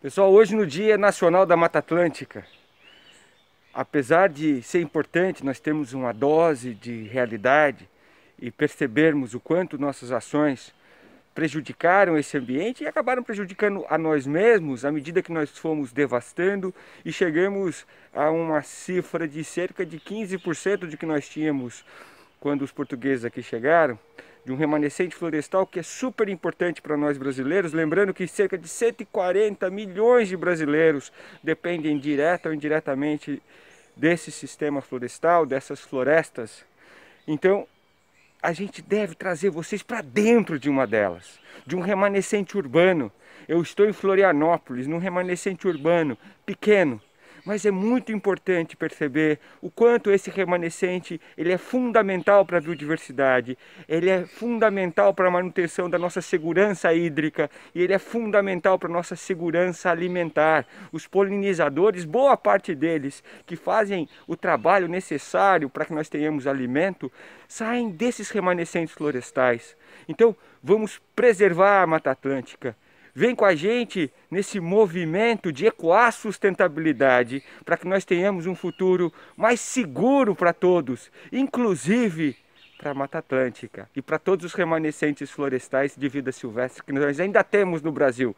Pessoal, hoje no Dia Nacional da Mata Atlântica, apesar de ser importante nós temos uma dose de realidade e percebermos o quanto nossas ações prejudicaram esse ambiente e acabaram prejudicando a nós mesmos à medida que nós fomos devastando e chegamos a uma cifra de cerca de 15% de que nós tínhamos quando os portugueses aqui chegaram, de um remanescente florestal que é super importante para nós brasileiros, lembrando que cerca de 140 milhões de brasileiros dependem direta ou indiretamente desse sistema florestal, dessas florestas. Então, a gente deve trazer vocês para dentro de uma delas, de um remanescente urbano. Eu estou em Florianópolis, num remanescente urbano pequeno, mas é muito importante perceber o quanto esse remanescente ele é fundamental para a biodiversidade, ele é fundamental para a manutenção da nossa segurança hídrica e ele é fundamental para a nossa segurança alimentar. Os polinizadores, boa parte deles que fazem o trabalho necessário para que nós tenhamos alimento, saem desses remanescentes florestais. Então, vamos preservar a Mata Atlântica. Vem com a gente nesse movimento de ecoar sustentabilidade para que nós tenhamos um futuro mais seguro para todos, inclusive para a Mata Atlântica e para todos os remanescentes florestais de vida silvestre que nós ainda temos no Brasil.